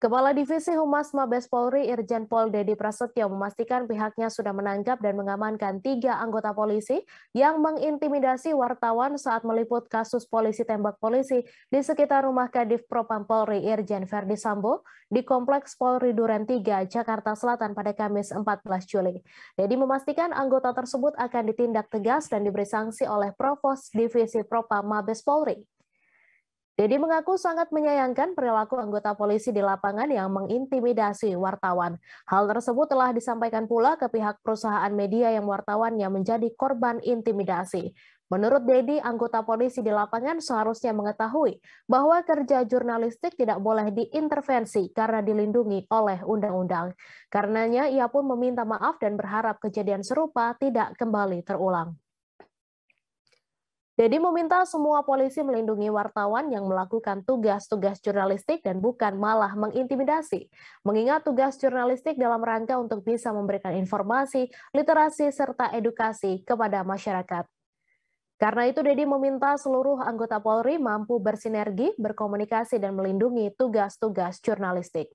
Kepala Divisi Humas Mabes Polri Irjen Pol Dedi Prasetyo memastikan pihaknya sudah menangkap dan mengamankan tiga anggota polisi yang mengintimidasi wartawan saat meliput kasus polisi tembak polisi di sekitar rumah Kadif Propam Polri Irjen Verdi Sambo di Kompleks Polri Duren 3, Jakarta Selatan pada Kamis 14 Juli. Dedi memastikan anggota tersebut akan ditindak tegas dan diberi sanksi oleh Provos Divisi Propam Mabes Polri. Dedi mengaku sangat menyayangkan perilaku anggota polisi di lapangan yang mengintimidasi wartawan. Hal tersebut telah disampaikan pula ke pihak perusahaan media yang wartawannya menjadi korban intimidasi. Menurut Dedi, anggota polisi di lapangan seharusnya mengetahui bahwa kerja jurnalistik tidak boleh diintervensi karena dilindungi oleh undang-undang. Karenanya, ia pun meminta maaf dan berharap kejadian serupa tidak kembali terulang. Jadi meminta semua polisi melindungi wartawan yang melakukan tugas-tugas jurnalistik dan bukan malah mengintimidasi. Mengingat tugas jurnalistik dalam rangka untuk bisa memberikan informasi, literasi, serta edukasi kepada masyarakat. Karena itu, Dedi meminta seluruh anggota Polri mampu bersinergi, berkomunikasi, dan melindungi tugas-tugas jurnalistik.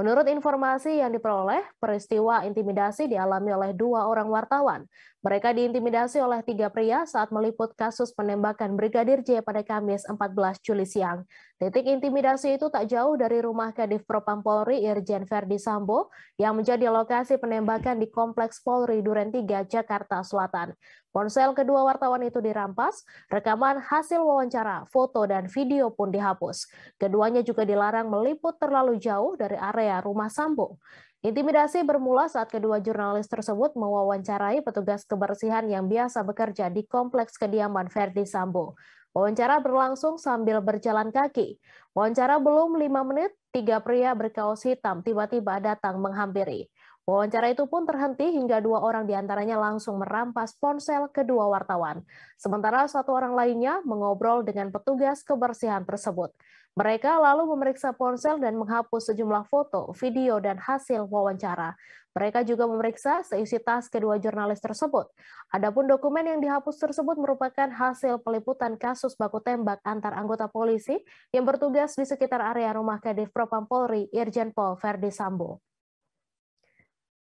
Menurut informasi yang diperoleh, peristiwa intimidasi dialami oleh dua orang wartawan. Mereka diintimidasi oleh tiga pria saat meliput kasus penembakan Brigadir J pada Kamis 14 Juli siang. Titik intimidasi itu tak jauh dari rumah Kadif Propam Polri Irjen Verdi Sambo yang menjadi lokasi penembakan di Kompleks Polri Duren 3, Jakarta Selatan. Ponsel kedua wartawan itu dirampas, rekaman hasil wawancara, foto, dan video pun dihapus. Keduanya juga dilarang meliput terlalu jauh dari area rumah Sambo. Intimidasi bermula saat kedua jurnalis tersebut mewawancarai petugas kebersihan yang biasa bekerja di kompleks kediaman Verdi Sambo. Wawancara berlangsung sambil berjalan kaki. Wawancara belum lima menit, tiga pria berkaos hitam tiba-tiba datang menghampiri. Wawancara itu pun terhenti hingga dua orang diantaranya langsung merampas ponsel kedua wartawan. Sementara satu orang lainnya mengobrol dengan petugas kebersihan tersebut. Mereka lalu memeriksa ponsel dan menghapus sejumlah foto, video, dan hasil wawancara. Mereka juga memeriksa seisi tas kedua jurnalis tersebut. Adapun dokumen yang dihapus tersebut merupakan hasil peliputan kasus baku tembak antar anggota polisi yang bertugas di sekitar area rumah Kadif Propam Polri, Irjen Pol Verdi Sambo.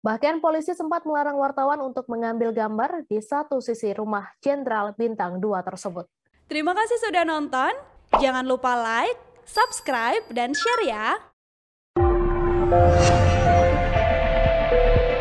Bahkan polisi sempat melarang wartawan untuk mengambil gambar di satu sisi rumah Jenderal Bintang 2 tersebut. Terima kasih sudah nonton. Jangan lupa like, subscribe, dan share ya.